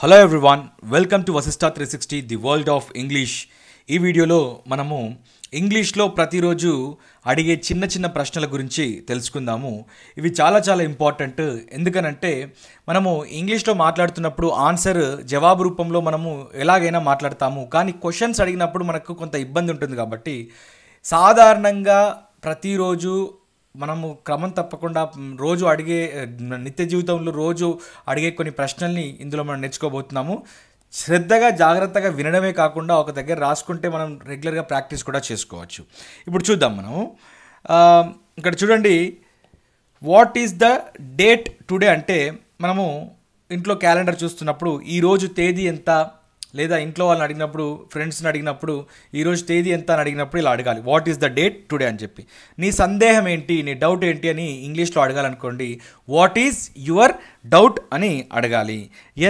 hello everyone welcome to Vasista three sixty the world of English ఈ వీడియోలో మనము ఇంగ్లీష్లో ప్రతిరోజు అడిగే చిన్న చిన్న ప్రశ్నల గురించి తెలుసుకుందాము ఇవి చాలా చాలా ఇంపార్టెంట్ ఎందుకనంటే మనము ఇంగ్లీష్లో మాట్లాడుతున్నప్పుడు ఆన్సర్ జవాబు రూపంలో మనము ఎలాగైనా మాట్లాడతాము కానీ క్వశ్చన్స్ అడిగినప్పుడు మనకు కొంత ఇబ్బంది ఉంటుంది కాబట్టి సాధారణంగా ప్రతిరోజు మనము క్రమం తప్పకుండా రోజు అడిగే నిత్య జీవితంలో రోజు అడిగే కొన్ని ప్రశ్నల్ని ఇందులో మనం నేర్చుకోబోతున్నాము శ్రద్ధగా జాగ్రత్తగా వినడమే కాకుండా ఒక దగ్గర రాసుకుంటే మనం రెగ్యులర్గా ప్రాక్టీస్ కూడా చేసుకోవచ్చు ఇప్పుడు చూద్దాం మనం ఇక్కడ చూడండి what is the date today అంటే మనము ఇంట్లో క్యాలెండర్ చూస్తున్నప్పుడు ఈరోజు తేదీ ఎంత లేదా ఇంట్లో వాళ్ళని అడిగినప్పుడు ఫ్రెండ్స్ని అడిగినప్పుడు ఈరోజు తేదీ ఎంత అని అడిగినప్పుడు ఇలా అడగాలి what is the date today అని చెప్పి నీ సందేహం ఏంటి నీ డౌట్ ఏంటి అని ఇంగ్లీష్లో అడగాలనుకోండి వాట్ ఈస్ యువర్ డౌట్ అని అడగాలి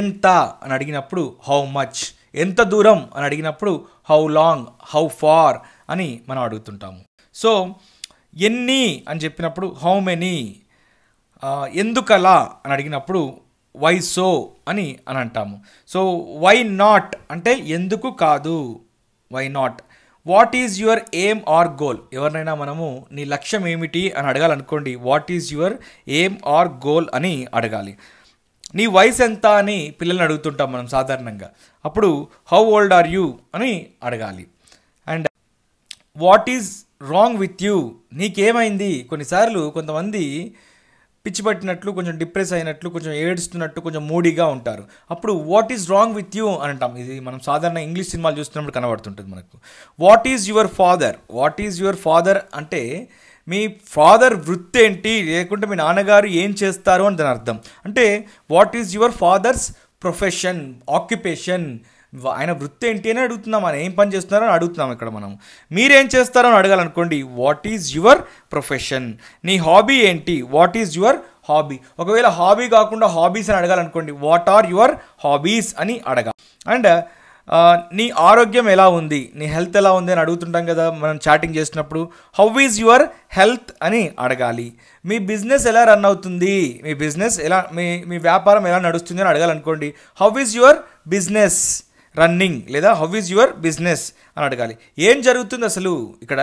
ఎంత అని అడిగినప్పుడు హౌ మచ్ ఎంత దూరం అని అడిగినప్పుడు హౌ లాంగ్ హౌ ఫార్ అని మనం అడుగుతుంటాము సో ఎన్ని అని చెప్పినప్పుడు హౌ మెనీ ఎందుకలా అని అడిగినప్పుడు వై సో అని అని అంటాము సో వై నాట్ అంటే ఎందుకు కాదు why not what is your aim or goal ఎవరినైనా మనము నీ లక్ష్యం ఏమిటి అని అడగాలనుకోండి what is your aim or goal అని అడగాలి నీ వయసు ఎంత అని పిల్లల్ని అడుగుతుంటాం మనం సాధారణంగా అప్పుడు హౌ ఓల్డ్ ఆర్ యూ అని అడగాలి and what is wrong with you నీకేమైంది కొన్నిసార్లు కొంతమంది పిచ్చిపట్టినట్లు కొంచెం డిప్రెస్ అయినట్లు కొంచెం ఏడుస్తున్నట్టు కొంచెం మూడీగా ఉంటారు అప్పుడు what is wrong with you అంటాం ఇది మనం సాధారణ ఇంగ్లీష్ సినిమాలు చూస్తున్నప్పుడు కనబడుతుంటుంది మనకు what is your father what is your father అంటే మీ ఫాదర్ వృత్తి ఏంటి లేకుంటే మీ నాన్నగారు ఏం చేస్తారు అని దాని అర్థం అంటే what is your father's profession occupation ఆయన వృత్తి ఏంటి అని అడుగుతున్నాం ఆయన ఏం పని చేస్తున్నారో అడుగుతున్నాం ఇక్కడ మనం మీరేం చేస్తారో అని అడగాలనుకోండి వాట్ ఈజ్ యువర్ ప్రొఫెషన్ నీ హాబీ ఏంటి వాట్ ఈజ్ యువర్ హాబీ ఒకవేళ హాబీ కాకుండా హాబీస్ అని అడగాలనుకోండి వాట్ ఆర్ యువర్ హాబీస్ అని అడగా అండ్ నీ ఆరోగ్యం ఎలా ఉంది నీ హెల్త్ ఎలా ఉంది అని అడుగుతుంటాం కదా మనం చాటింగ్ చేసినప్పుడు హౌ ఈజ్ యువర్ హెల్త్ అని అడగాలి మీ బిజినెస్ ఎలా రన్ అవుతుంది మీ బిజినెస్ ఎలా మీ మీ వ్యాపారం ఎలా నడుస్తుంది అని అడగాలనుకోండి how is your business running లేదా హౌ ఈజ్ యువర్ బిజినెస్ అని అడగాలి ఏం జరుగుతుంది అసలు ఇక్కడ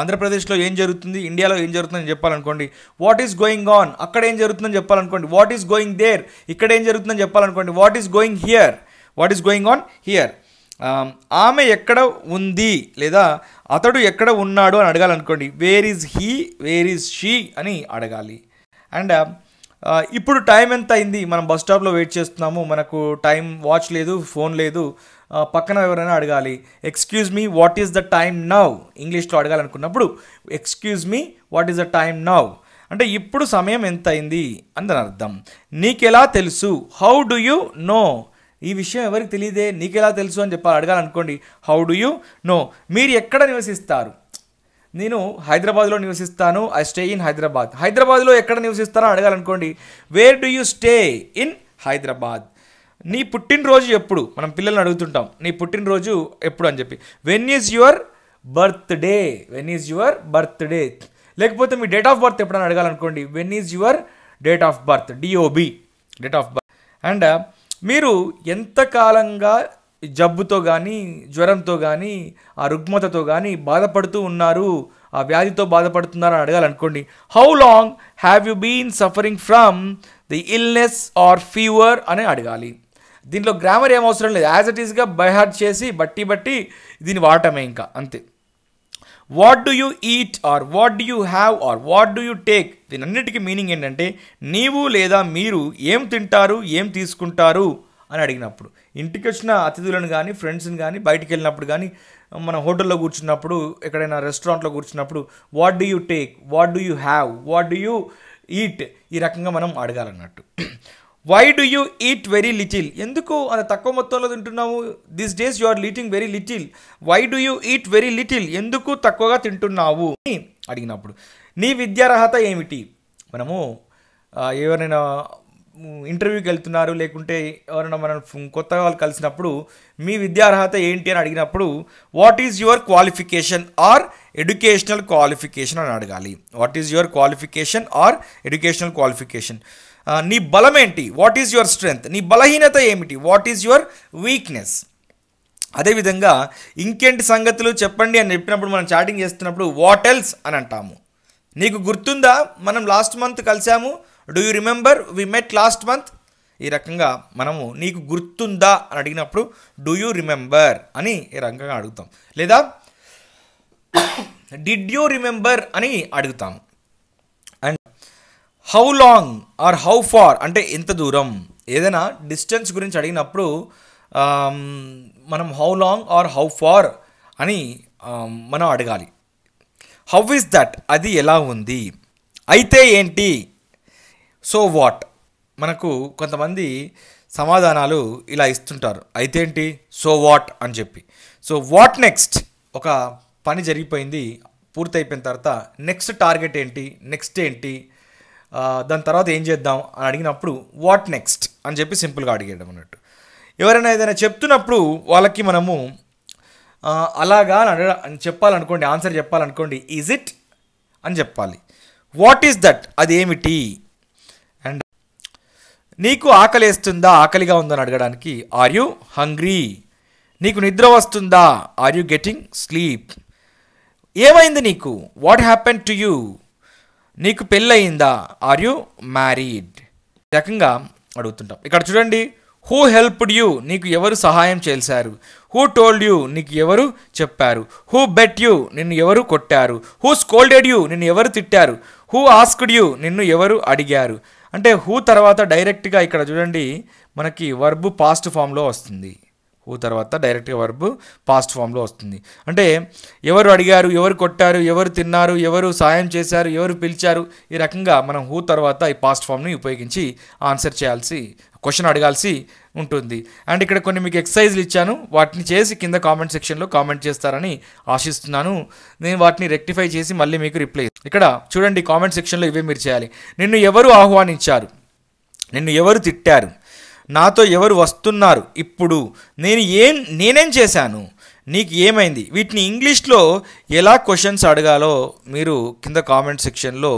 ఆంధ్రప్రదేశ్లో ఏం జరుగుతుంది ఇండియాలో ఏం జరుగుతుందని చెప్పాలనుకోండి వాట్ ఈస్ గోయింగ్ ఆన్ అక్కడ ఏం జరుగుతుందని చెప్పాలనుకోండి వాట్ ఈస్ గోయింగ్ దేర్ ఇక్కడ ఏం జరుగుతుందని చెప్పాలనుకోండి what is going here what is going on here ఆమె ఎక్కడ ఉంది లేదా అతడు ఎక్కడ ఉన్నాడు అని అడగాలనుకోండి where is he where is she అని అడగాలి అండ్ ఇప్పుడు టైం ఎంత అయింది మనం బస్ స్టాప్లో వెయిట్ చేస్తున్నాము మనకు టైం వాచ్ లేదు ఫోన్ లేదు పక్కన ఎవరైనా అడగాలి excuse me what is the time now ఇంగ్లీష్లో అడగాలనుకున్నప్పుడు excuse me what is the time now అంటే ఇప్పుడు సమయం ఎంత అయింది అని అర్థం నీకెలా తెలుసు హౌ డు యూ నో ఈ విషయం ఎవరికి తెలియదే నీకెలా తెలుసు అని చెప్పాలి అడగాలనుకోండి హౌ డు యు నో మీరు ఎక్కడ నివసిస్తారు నేను హైదరాబాద్లో నివసిస్తాను ఐ స్టే ఇన్ హైదరాబాద్ హైదరాబాద్లో ఎక్కడ నివసిస్తానో అడగాలనుకోండి where do you stay in Hyderabad నీ పుట్టినరోజు ఎప్పుడు మనం పిల్లల్ని అడుగుతుంటాం నీ పుట్టినరోజు ఎప్పుడు అని చెప్పి when is your birthday when is your birthday లేకపోతే మీ డేట్ ఆఫ్ బర్త్ ఎప్పుడైనా అడగాలనుకోండి when is your date of birth DOB date of birth and మీరు ఎంతకాలంగా జబ్బుతో కానీ జ్వరంతో కానీ ఆ రుగ్మతతో కానీ బాధపడుతూ ఉన్నారు ఆ వ్యాధితో బాధపడుతున్నారు అని అడగాలనుకోండి how long have you been suffering from the illness or fever అని అడగాలి దీంట్లో గ్రామర్ ఏం అవసరం లేదు యాజ్ ఇట్ ఈస్గా బైహార్ట్ చేసి బట్టి బట్టి దీన్ని వాడటమే ఇంకా అంతే what do you eat or what do you have or what do you take దీని అన్నిటికీ మీనింగ్ ఏంటంటే నీవు లేదా మీరు ఏం తింటారు ఏం తీసుకుంటారు అని అడిగినప్పుడు ఇంటికి వచ్చిన అతిథులను కానీ ఫ్రెండ్స్ని కానీ బయటికి వెళ్ళినప్పుడు కానీ మన హోటల్లో కూర్చున్నప్పుడు ఎక్కడైనా రెస్టారెంట్లో కూర్చున్నప్పుడు what do you take what do you have what do you eat ఈ రకంగా మనం అడగాలన్నట్టు why do you eat very little ఎందుకు అంత తక్కువ మొత్తంలో తింటున్నావు this days you are eating very little why do you eat very little ఎందుకు తక్కువగా తింటున్నావు అని అడిగినప్పుడు నీ విద్యార్హత ఏమిటి మనము ఎవరైనా ఇంటర్వ్యూకి వెళ్తున్నారు లేకుంటే ఎవరైనా మనం కొత్త వాళ్ళు కలిసినప్పుడు మీ విద్యార్హత ఏంటి అని అడిగినప్పుడు what is your qualification or educational qualification అని అడగాలి what is your qualification or educational qualification నీ బలం ఏంటి వాట్ ఈజ్ యువర్ స్ట్రెంగ్త్ నీ బలహీనత ఏమిటి వాట్ ఈజ్ యువర్ వీక్నెస్ అదేవిధంగా ఇంకేంటి సంగతులు చెప్పండి అని చెప్పినప్పుడు మనం చాటింగ్ చేస్తున్నప్పుడు వాట్ ఎల్స్ అని అంటాము నీకు గుర్తుందా మనం లాస్ట్ మంత్ కలిసాము do you remember we met last month ఈ రకంగా మనము నీకు గుర్తుందా అని అడిగినప్పుడు డూ యూ రిమెంబర్ అని ఈ రకంగా అడుగుతాం లేదా డిడ్ యూ రిమెంబర్ అని అడుగుతాం and how long or how far అంటే ఎంత దూరం ఏదైనా డిస్టెన్స్ గురించి అడిగినప్పుడు um, మనం how long or how far అని um, మనం అడగాలి హౌ ఇస్ దట్ అది ఎలా ఉంది అయితే ఏంటి సో వాట్ మనకు కొంతమంది సమాధానాలు ఇలా ఇస్తుంటారు అయితేంటి సో వాట్ అని చెప్పి సో వాట్ నెక్స్ట్ ఒక పని జరిగిపోయింది పూర్తయిపోయిన తర్వాత నెక్స్ట్ టార్గెట్ ఏంటి నెక్స్ట్ ఏంటి దాని తర్వాత ఏం చేద్దాం అని అడిగినప్పుడు వాట్ నెక్స్ట్ అని చెప్పి సింపుల్గా అడిగేయడం అన్నట్టు ఎవరైనా ఏదైనా చెప్తున్నప్పుడు వాళ్ళకి మనము అలాగా అని చెప్పాలనుకోండి ఆన్సర్ చెప్పాలనుకోండి ఈజ్ ఇట్ అని చెప్పాలి వాట్ ఈస్ దట్ అది ఏమిటి నీకు ఆకలేస్తుందా ఆకలిగా ఉందని అడగడానికి ఆర్ యు హంగ్రీ నీకు నిద్ర వస్తుందా ఆర్ యు గెటింగ్ స్లీప్ ఏమైంది నీకు వాట్ హ్యాపెన్ టు యూ నీకు పెళ్ళయిందా ఆర్ యు మ్యారీడ్ రకంగా అడుగుతుంటాం ఇక్కడ చూడండి హూ హెల్ప్డ్ యూ నీకు ఎవరు సహాయం చేశారు హూ టోల్డ్ యూ నీకు ఎవరు చెప్పారు హూ బెట్ యూ నిన్ను ఎవరు కొట్టారు హూ స్కోల్డెడ్ యూ నిన్ను ఎవరు తిట్టారు హూ ఆస్క్డ్ యూ నిన్ను ఎవరు అడిగారు అంటే హూ తర్వాత డైరెక్ట్గా ఇక్కడ చూడండి మనకి వర్బు పాస్ట్ ఫామ్లో వస్తుంది ఊ తర్వాత డైరెక్ట్గా వర్బు పాస్ట్ ఫామ్లో వస్తుంది అంటే ఎవరు అడిగారు ఎవరు కొట్టారు ఎవరు తిన్నారు ఎవరు సాయం చేశారు ఎవరు పిలిచారు ఈ రకంగా మనం హూ తర్వాత ఈ పాస్ట్ ఫామ్ని ఉపయోగించి ఆన్సర్ చేయాల్సి క్వశ్చన్ అడగాల్సి ఉంటుంది అండ్ ఇక్కడ కొన్ని మీకు ఎక్సర్సైజ్లు ఇచ్చాను వాటిని చేసి కింద కామెంట్ సెక్షన్లో కామెంట్ చేస్తారని ఆశిస్తున్నాను నేను వాటిని రెక్టిఫై చేసి మళ్ళీ మీకు రిప్లై ఇక్కడ చూడండి కామెంట్ సెక్షన్లో ఇవే మీరు చేయాలి నిన్ను ఎవరు ఆహ్వానించారు నిన్ను ఎవరు తిట్టారు నాతో ఎవరు వస్తున్నారు ఇప్పుడు నేను ఏం నేనేం చేశాను నీకు ఏమైంది వీటిని ఇంగ్లీష్లో ఎలా క్వశ్చన్స్ అడగాలో మీరు కింద కామెంట్ సెక్షన్లో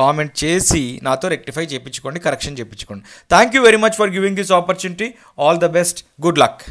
కామెంట్ చేసి నాతో రెక్టిఫై చేయించుకోండి కరెక్షన్ చేయించుకోండి thank you very much for giving this opportunity all the best good luck